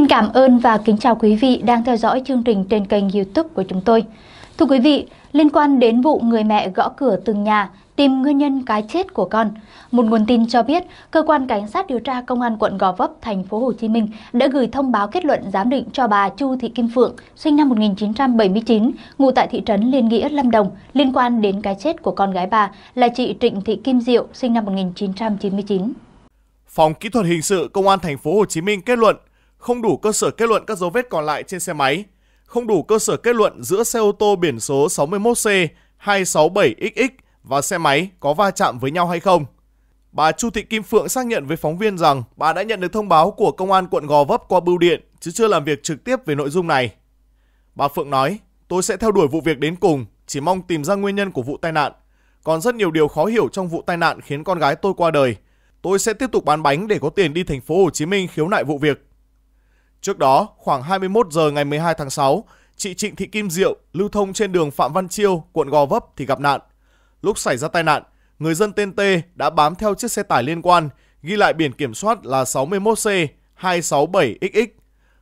Xin cảm ơn và kính chào quý vị đang theo dõi chương trình trên kênh youtube của chúng tôi. Thưa quý vị, liên quan đến vụ người mẹ gõ cửa từng nhà tìm nguyên nhân cái chết của con, một nguồn tin cho biết cơ quan cảnh sát điều tra công an quận Gò Vấp, thành phố Hồ Chí Minh đã gửi thông báo kết luận giám định cho bà Chu Thị Kim Phượng, sinh năm 1979, ngụ tại thị trấn Liên Nghĩa, Lâm Đồng, liên quan đến cái chết của con gái bà là chị Trịnh Thị Kim Diệu, sinh năm 1999. Phòng kỹ thuật hình sự công an thành phố Hồ Chí Minh kết luận không đủ cơ sở kết luận các dấu vết còn lại trên xe máy, không đủ cơ sở kết luận giữa xe ô tô biển số 61C 267XX và xe máy có va chạm với nhau hay không. Bà Chu Thị Kim Phượng xác nhận với phóng viên rằng bà đã nhận được thông báo của công an quận Gò Vấp qua bưu điện chứ chưa làm việc trực tiếp về nội dung này. Bà Phượng nói, tôi sẽ theo đuổi vụ việc đến cùng, chỉ mong tìm ra nguyên nhân của vụ tai nạn. Còn rất nhiều điều khó hiểu trong vụ tai nạn khiến con gái tôi qua đời. Tôi sẽ tiếp tục bán bánh để có tiền đi thành phố Hồ Chí Minh khiếu nại vụ việc Trước đó, khoảng 21 giờ ngày 12 tháng 6, chị Trịnh Thị Kim Diệu lưu thông trên đường Phạm Văn Chiêu, quận Gò Vấp thì gặp nạn. Lúc xảy ra tai nạn, người dân tên T đã bám theo chiếc xe tải liên quan, ghi lại biển kiểm soát là 61C 267XX.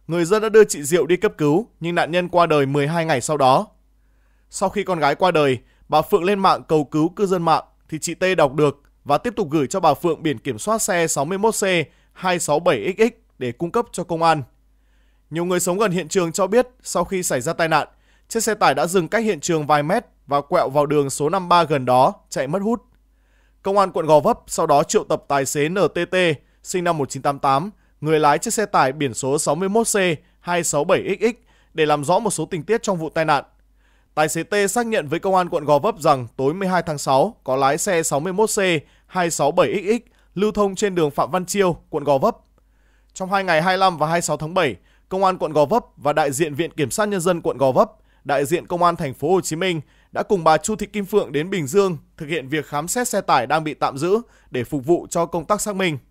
Người dân đã đưa chị Diệu đi cấp cứu, nhưng nạn nhân qua đời 12 ngày sau đó. Sau khi con gái qua đời, bà Phượng lên mạng cầu cứu cư dân mạng thì chị T đọc được và tiếp tục gửi cho bà Phượng biển kiểm soát xe 61C 267XX để cung cấp cho công an. Nhiều người sống gần hiện trường cho biết sau khi xảy ra tai nạn, chiếc xe tải đã dừng cách hiện trường vài mét và quẹo vào đường số 53 gần đó, chạy mất hút. Công an quận Gò Vấp sau đó triệu tập tài xế NTT, sinh năm 1988, người lái chiếc xe tải biển số 61C267XX để làm rõ một số tình tiết trong vụ tai nạn. Tài xế T xác nhận với công an quận Gò Vấp rằng tối 12 tháng 6 có lái xe 61C267XX lưu thông trên đường Phạm Văn Chiêu, quận Gò Vấp. Trong hai ngày 25 và 26 tháng 7, Công an quận Gò Vấp và đại diện Viện Kiểm sát Nhân dân quận Gò Vấp, đại diện Công an thành phố Hồ Chí Minh đã cùng bà Chu Thị Kim Phượng đến Bình Dương thực hiện việc khám xét xe tải đang bị tạm giữ để phục vụ cho công tác xác minh.